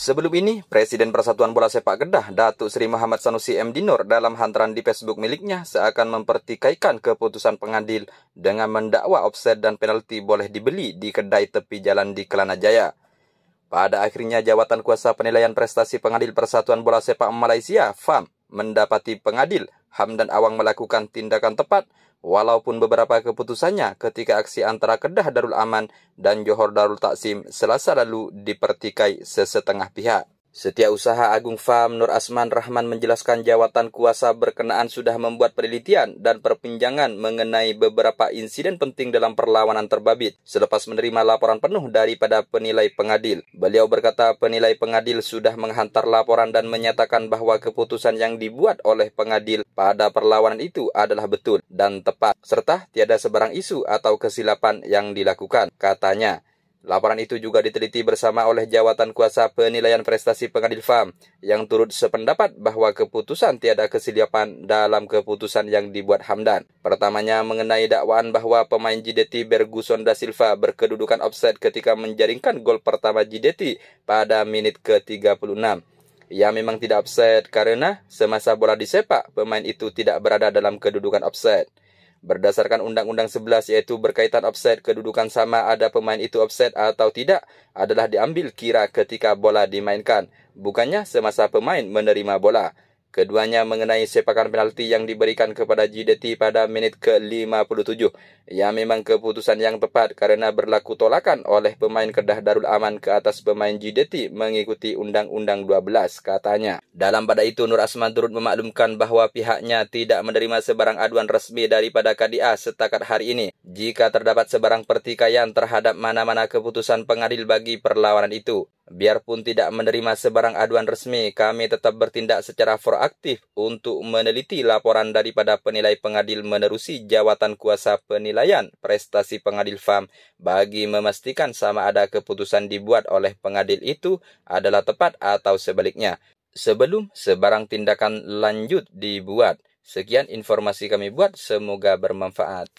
Sebelum ini, Presiden Persatuan Bola Sepak Kedah, Datuk Seri Muhammad Sanusi M. Dinur dalam hantaran di Facebook miliknya seakan mempertikaikan keputusan pengadil dengan mendakwa offset dan penalti boleh dibeli di kedai tepi jalan di Kelana Jaya. Pada akhirnya jawatan kuasa penilaian prestasi pengadil Persatuan Bola Sepak Malaysia, FAM, mendapati pengadil Hamdan Awang melakukan tindakan tepat walaupun beberapa keputusannya ketika aksi antara Kedah Darul Aman dan Johor Darul Taksim selasa lalu dipertikai sesetengah pihak. Setia usaha Agung Fam Nur Asman Rahman menjelaskan jawatan kuasa berkenaan sudah membuat penelitian dan perpinjangan mengenai beberapa insiden penting dalam perlawanan terbabit selepas menerima laporan penuh daripada penilai pengadil. Beliau berkata penilai pengadil sudah menghantar laporan dan menyatakan bahwa keputusan yang dibuat oleh pengadil pada perlawanan itu adalah betul dan tepat serta tiada sebarang isu atau kesilapan yang dilakukan, katanya. Laporan itu juga diteliti bersama oleh jawatan kuasa penilaian prestasi pengadil FAM yang turut sependapat bahawa keputusan tiada kesilapan dalam keputusan yang dibuat Hamdan. Pertamanya mengenai dakwaan bahawa pemain JDT Berguson da Silva berkedudukan offside ketika menjaringkan gol pertama JDT pada minit ke-36. Ia memang tidak offside kerana semasa bola disepak, pemain itu tidak berada dalam kedudukan offside. Berdasarkan Undang-Undang 11 iaitu berkaitan offset kedudukan sama ada pemain itu offset atau tidak adalah diambil kira ketika bola dimainkan, bukannya semasa pemain menerima bola. Keduanya mengenai sepakan penalti yang diberikan kepada JDT pada menit ke-57. Ya memang keputusan yang tepat karena berlaku tolakan oleh pemain Kedah Darul Aman ke atas pemain JDT mengikuti Undang-Undang 12 katanya. Dalam pada itu Nur Asman turut memaklumkan bahwa pihaknya tidak menerima sebarang aduan resmi daripada KDA setakat hari ini. Jika terdapat sebarang pertikaian terhadap mana-mana keputusan pengadil bagi perlawanan itu. Biarpun tidak menerima sebarang aduan resmi, kami tetap bertindak secara proaktif untuk meneliti laporan daripada penilai pengadil menerusi jawatan kuasa penilaian prestasi pengadil FAM bagi memastikan sama ada keputusan dibuat oleh pengadil itu adalah tepat atau sebaliknya. Sebelum sebarang tindakan lanjut dibuat, sekian informasi kami buat, semoga bermanfaat.